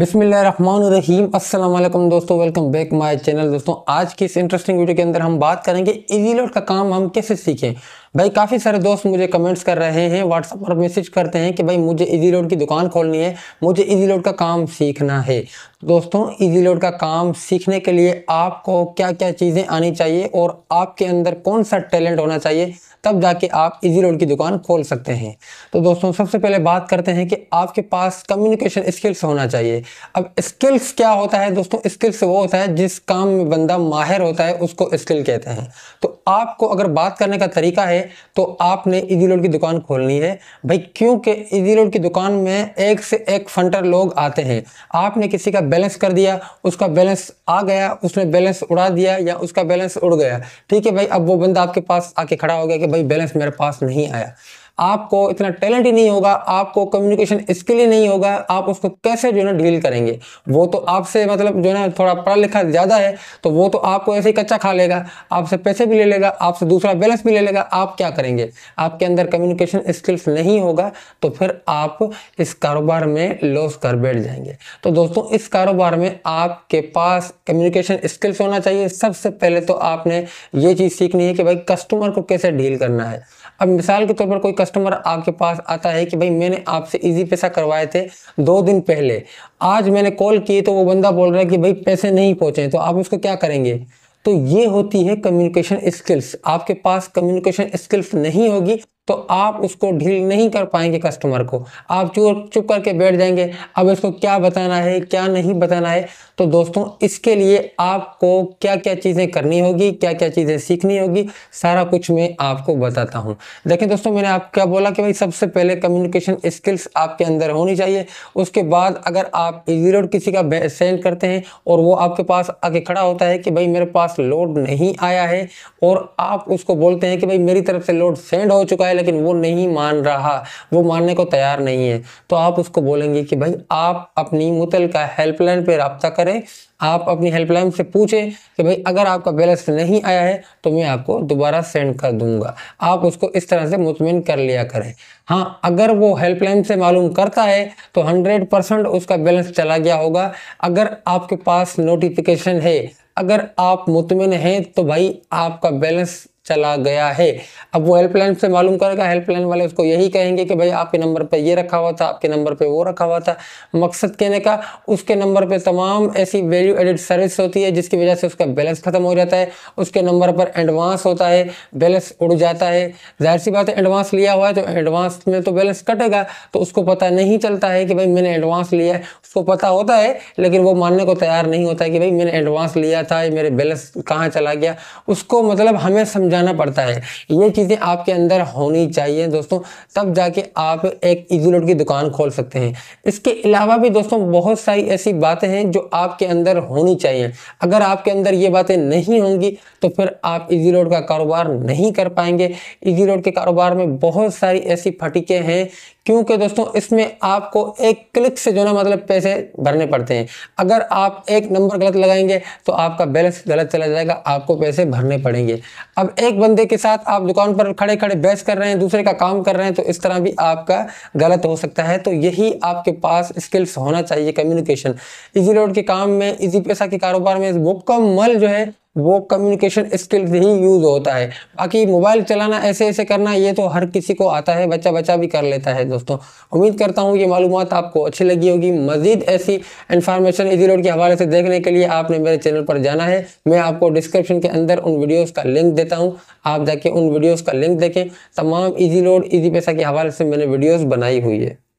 बिसमीम असलम दोस्तों welcome back my channel दोस्तों आज की इस इंटरेस्टिंग वीडियो के अंदर हम बात करेंगे इजी लोड का काम हम कैसे सीखें भाई काफ़ी सारे दोस्त मुझे कमेंट्स कर रहे हैं व्हाट्सअप पर मैसेज करते हैं कि भाई मुझे इजी लोड की दुकान खोलनी है मुझे इजी लोड का काम सीखना है दोस्तों इजी लोड का काम सीखने के लिए आपको क्या क्या चीज़ें आनी चाहिए और आपके अंदर कौन सा टैलेंट होना चाहिए तब जाके आप इजी लोन की दुकान खोल सकते हैं तो दोस्तों सबसे पहले बात करते हैं कि आपके पास कम्युनिकेशन स्किल्स होना चाहिए अब स्किल्स क्या होता है दोस्तों स्किल्स वो होता है जिस काम में बंदा माहिर होता है उसको स्किल कहते हैं तो आपको अगर बात करने का तरीका है तो आपने इजी लोड की दुकान खोलनी है भाई क्योंकि इजी लोड की दुकान में एक से एक फंटर लोग आते हैं आपने किसी का बैलेंस कर दिया उसका बैलेंस आ गया उसने बैलेंस उड़ा दिया या उसका बैलेंस उड़ गया ठीक है भाई अब वो बंदा आपके पास आके खड़ा हो गया कि भाई बैलेंस मेरे पास नहीं आया आपको इतना टैलेंट ही नहीं होगा आपको कम्युनिकेशन स्किल ही नहीं होगा आप उसको कैसे जो है ना डील करेंगे वो तो आपसे मतलब जो है ना थोड़ा पढ़ा लिखा ज़्यादा है तो वो तो आपको ऐसे ही कच्चा खा लेगा आपसे पैसे भी ले लेगा आपसे दूसरा बैलेंस भी ले लेगा आप क्या करेंगे आपके अंदर कम्युनिकेशन स्किल्स नहीं होगा तो फिर आप इस कारोबार में लॉस कर बैठ जाएंगे तो दोस्तों इस कारोबार में आपके पास कम्युनिकेशन स्किल्स होना चाहिए सबसे पहले तो आपने ये चीज़ सीखनी है कि भाई कस्टमर को कैसे डील करना है अब मिसाल के तौर पर कोई कस्टमर आपके पास आता है कि भाई मैंने आपसे इजी पैसा करवाए थे दो दिन पहले आज मैंने कॉल किए तो वो बंदा बोल रहा है कि भाई पैसे नहीं पहुँचे तो आप उसको क्या करेंगे तो ये होती है कम्युनिकेशन स्किल्स आपके पास कम्युनिकेशन स्किल्स नहीं होगी तो आप उसको ढील नहीं कर पाएंगे कस्टमर को आप चुप चुप करके बैठ जाएंगे अब इसको क्या बताना है क्या नहीं बताना है तो दोस्तों इसके लिए आपको क्या क्या चीज़ें करनी होगी क्या क्या चीज़ें सीखनी होगी सारा कुछ मैं आपको बताता हूँ देखें दोस्तों मैंने आप क्या बोला कि भाई सबसे पहले कम्युनिकेशन स्किल्स आपके अंदर होनी चाहिए उसके बाद अगर आप इजी रोड किसी का सेंड करते हैं और वो आपके पास आगे खड़ा होता है कि भाई मेरे पास लोड नहीं आया है और आप उसको बोलते हैं कि भाई मेरी तरफ से लोड सेंड हो चुका है लेकिन वो नहीं मान रहा वो मानने को तैयार नहीं है तो आप उसको बोलेंगे कि भाई आप अपनी मुतल का हेल्पलाइन पर रबता करें आप अपनी हेल्पलाइन से पूछें कि भाई अगर आपका बैलेंस नहीं आया है तो मैं आपको दोबारा सेंड कर दूंगा आप उसको इस तरह से मुतमिन कर लिया करें हाँ अगर वो हेल्पलाइन से मालूम करता है तो 100 परसेंट उसका बैलेंस चला गया होगा अगर आपके पास नोटिफिकेशन है अगर आप मुतमिन हैं तो भाई आपका बैलेंस चला गया है अब वो हेल्पलाइन से मालूम करेगा हेल्पलाइन वाले उसको यही कहेंगे कि भाई आपके नंबर पे ये रखा हुआ था आपके नंबर पे वो रखा हुआ था मकसद कहने का उसके नंबर पे तमाम ऐसी वैल्यू एडिड सर्विस होती है जिसकी वजह से उसका बैलेंस खत्म हो जाता है उसके नंबर पर एडवांस होता है बैलेंस उड़ जाता है जाहिर सी बात है एडवांस लिया हुआ है तो एडवांस में तो बैलेंस कटेगा तो उसको पता नहीं चलता है कि भाई मैंने एडवांस लिया है उसको पता होता है लेकिन वो मानने को तैयार नहीं होता है कि भाई मैंने एडवांस लिया था मेरे बैलेंस कहाँ चला गया उसको मतलब हमें समझ समझाना पड़ता है ये चीज़ें आपके अंदर होनी चाहिए दोस्तों तब जाके आप एक ईजीलोड की दुकान खोल सकते हैं इसके अलावा भी दोस्तों बहुत सारी ऐसी बातें हैं जो आपके अंदर होनी चाहिए अगर आपके अंदर ये बातें नहीं होंगी तो फिर आप ईजीलोड का कारोबार नहीं कर पाएंगे ईजीलोड के कारोबार में बहुत सारी ऐसी फटिके हैं क्योंकि दोस्तों इसमें आपको एक क्लिक से जो ना मतलब पैसे भरने पड़ते हैं अगर आप एक नंबर गलत लगाएंगे तो आपका बैलेंस गलत चला जाएगा आपको पैसे भरने पड़ेंगे अब एक बंदे के साथ आप दुकान पर खड़े खड़े बहस कर रहे हैं दूसरे का काम कर रहे हैं तो इस तरह भी आपका गलत हो सकता है तो यही आपके पास स्किल्स होना चाहिए कम्युनिकेशन इजी रोड के काम में इजी पैसा के कारोबार में मुकम्मल जो है वो कम्युनिकेशन स्किल ही यूज़ होता है बाकी मोबाइल चलाना ऐसे ऐसे करना ये तो हर किसी को आता है बच्चा बच्चा भी कर लेता है दोस्तों उम्मीद करता हूँ ये मालूम आपको अच्छी लगी होगी मजीद ऐसी इन्फॉर्मेशन इजी लोड के हवाले से देखने के लिए आपने मेरे चैनल पर जाना है मैं आपको डिस्क्रिप्शन के अंदर उन वीडियोज़ का लिंक देता हूँ आप जाके उन वीडियोज़ का लिंक देखें तमाम ईजी लोड ईजी पैसा के हवाले से मैंने वीडियोज़ बनाई हुई है